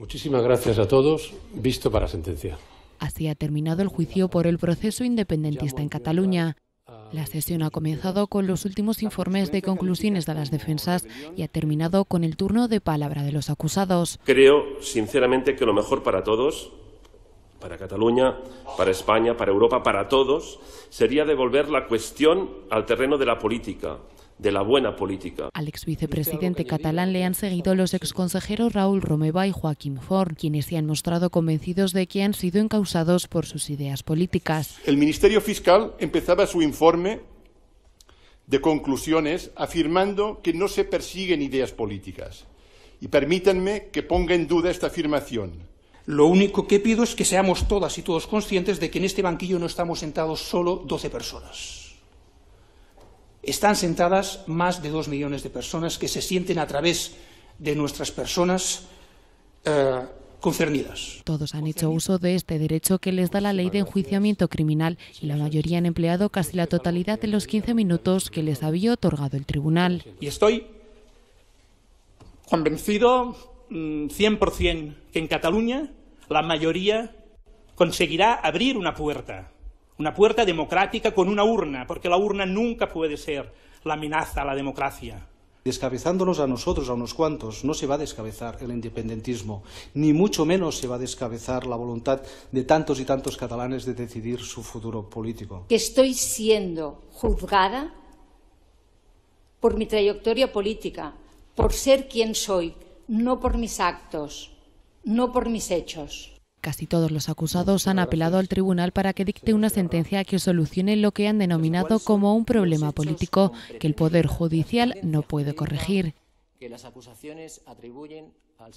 Muchísimas gracias a todos. Visto para sentencia. Así ha terminado el juicio por el proceso independentista en Cataluña. La sesión ha comenzado con los últimos informes de conclusiones de las defensas y ha terminado con el turno de palabra de los acusados. Creo, sinceramente, que lo mejor para todos, para Cataluña, para España, para Europa, para todos, sería devolver la cuestión al terreno de la política, de la buena política. Al vicepresidente catalán le han seguido los consejeros Raúl Romeva y Joaquín Forn, quienes se han mostrado convencidos de que han sido encausados por sus ideas políticas. El Ministerio Fiscal empezaba su informe de conclusiones afirmando que no se persiguen ideas políticas. Y permítanme que ponga en duda esta afirmación. Lo único que pido es que seamos todas y todos conscientes de que en este banquillo no estamos sentados solo 12 personas están sentadas más de dos millones de personas que se sienten a través de nuestras personas eh, concernidas. Todos han hecho uso de este derecho que les da la ley de enjuiciamiento criminal y la mayoría han empleado casi la totalidad de los 15 minutos que les había otorgado el tribunal. Y estoy convencido 100% mm, que en Cataluña la mayoría conseguirá abrir una puerta una puerta democrática con una urna, porque la urna nunca puede ser la amenaza a la democracia. Descabezándonos a nosotros, a unos cuantos, no se va a descabezar el independentismo, ni mucho menos se va a descabezar la voluntad de tantos y tantos catalanes de decidir su futuro político. Que estoy siendo juzgada por mi trayectoria política, por ser quien soy, no por mis actos, no por mis hechos. Casi todos los acusados han apelado al tribunal para que dicte una sentencia que solucione lo que han denominado como un problema político que el Poder Judicial no puede corregir. las acusaciones atribuyen al